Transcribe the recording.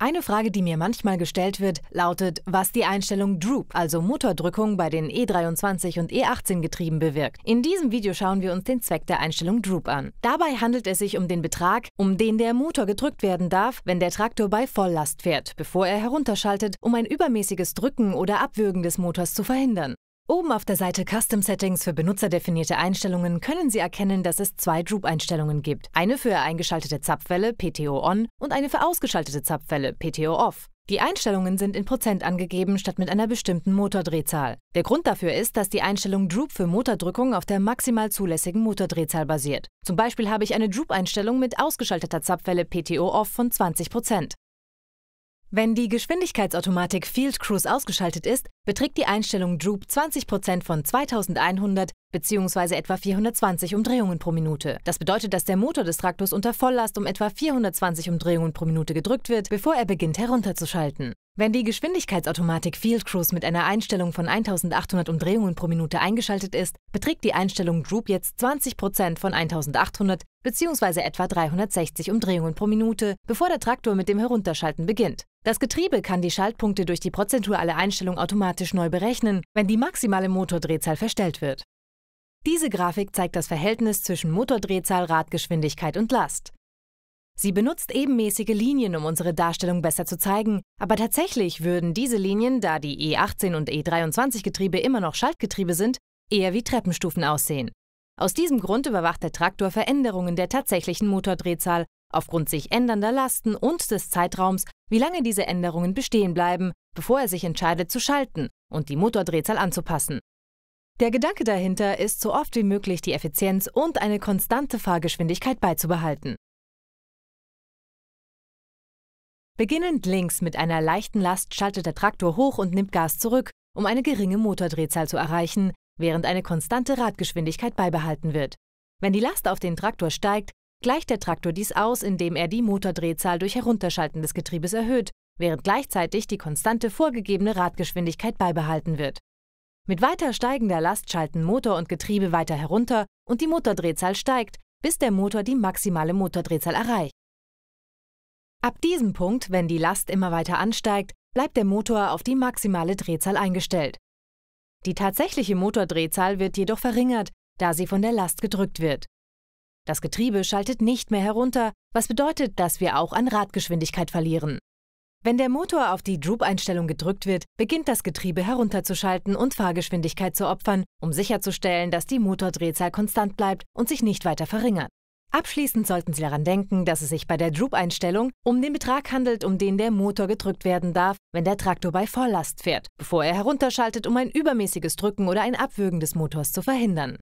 Eine Frage, die mir manchmal gestellt wird, lautet, was die Einstellung Droop, also Motordrückung bei den E23 und E18-Getrieben bewirkt. In diesem Video schauen wir uns den Zweck der Einstellung Droop an. Dabei handelt es sich um den Betrag, um den der Motor gedrückt werden darf, wenn der Traktor bei Volllast fährt, bevor er herunterschaltet, um ein übermäßiges Drücken oder Abwürgen des Motors zu verhindern. Oben auf der Seite Custom Settings für benutzerdefinierte Einstellungen können Sie erkennen, dass es zwei Droop-Einstellungen gibt. Eine für eingeschaltete Zapfwelle PTO On und eine für ausgeschaltete Zapfwelle PTO Off. Die Einstellungen sind in Prozent angegeben statt mit einer bestimmten Motordrehzahl. Der Grund dafür ist, dass die Einstellung Droop für Motordrückung auf der maximal zulässigen Motordrehzahl basiert. Zum Beispiel habe ich eine Droop-Einstellung mit ausgeschalteter Zapfwelle PTO Off von 20%. Wenn die Geschwindigkeitsautomatik Field Cruise ausgeschaltet ist, beträgt die Einstellung Droop 20% von 2100 bzw. etwa 420 Umdrehungen pro Minute. Das bedeutet, dass der Motor des Traktors unter Volllast um etwa 420 Umdrehungen pro Minute gedrückt wird, bevor er beginnt herunterzuschalten. Wenn die Geschwindigkeitsautomatik Field Cruise mit einer Einstellung von 1800 Umdrehungen pro Minute eingeschaltet ist, beträgt die Einstellung Droop jetzt 20% von 1800 bzw. etwa 360 Umdrehungen pro Minute, bevor der Traktor mit dem Herunterschalten beginnt. Das Getriebe kann die Schaltpunkte durch die prozentuale Einstellung automatisch neu berechnen, wenn die maximale Motordrehzahl verstellt wird. Diese Grafik zeigt das Verhältnis zwischen Motordrehzahl, Radgeschwindigkeit und Last. Sie benutzt ebenmäßige Linien, um unsere Darstellung besser zu zeigen, aber tatsächlich würden diese Linien, da die E18 und E23-Getriebe immer noch Schaltgetriebe sind, eher wie Treppenstufen aussehen. Aus diesem Grund überwacht der Traktor Veränderungen der tatsächlichen Motordrehzahl aufgrund sich ändernder Lasten und des Zeitraums, wie lange diese Änderungen bestehen bleiben, bevor er sich entscheidet zu schalten und die Motordrehzahl anzupassen. Der Gedanke dahinter ist, so oft wie möglich die Effizienz und eine konstante Fahrgeschwindigkeit beizubehalten. Beginnend links mit einer leichten Last schaltet der Traktor hoch und nimmt Gas zurück, um eine geringe Motordrehzahl zu erreichen, während eine konstante Radgeschwindigkeit beibehalten wird. Wenn die Last auf den Traktor steigt, gleicht der Traktor dies aus, indem er die Motordrehzahl durch Herunterschalten des Getriebes erhöht, während gleichzeitig die konstante vorgegebene Radgeschwindigkeit beibehalten wird. Mit weiter steigender Last schalten Motor und Getriebe weiter herunter und die Motordrehzahl steigt, bis der Motor die maximale Motordrehzahl erreicht. Ab diesem Punkt, wenn die Last immer weiter ansteigt, bleibt der Motor auf die maximale Drehzahl eingestellt. Die tatsächliche Motordrehzahl wird jedoch verringert, da sie von der Last gedrückt wird. Das Getriebe schaltet nicht mehr herunter, was bedeutet, dass wir auch an Radgeschwindigkeit verlieren. Wenn der Motor auf die Droop-Einstellung gedrückt wird, beginnt das Getriebe herunterzuschalten und Fahrgeschwindigkeit zu opfern, um sicherzustellen, dass die Motordrehzahl konstant bleibt und sich nicht weiter verringert. Abschließend sollten Sie daran denken, dass es sich bei der Droop-Einstellung um den Betrag handelt, um den der Motor gedrückt werden darf, wenn der Traktor bei Volllast fährt, bevor er herunterschaltet, um ein übermäßiges Drücken oder ein Abwürgen des Motors zu verhindern.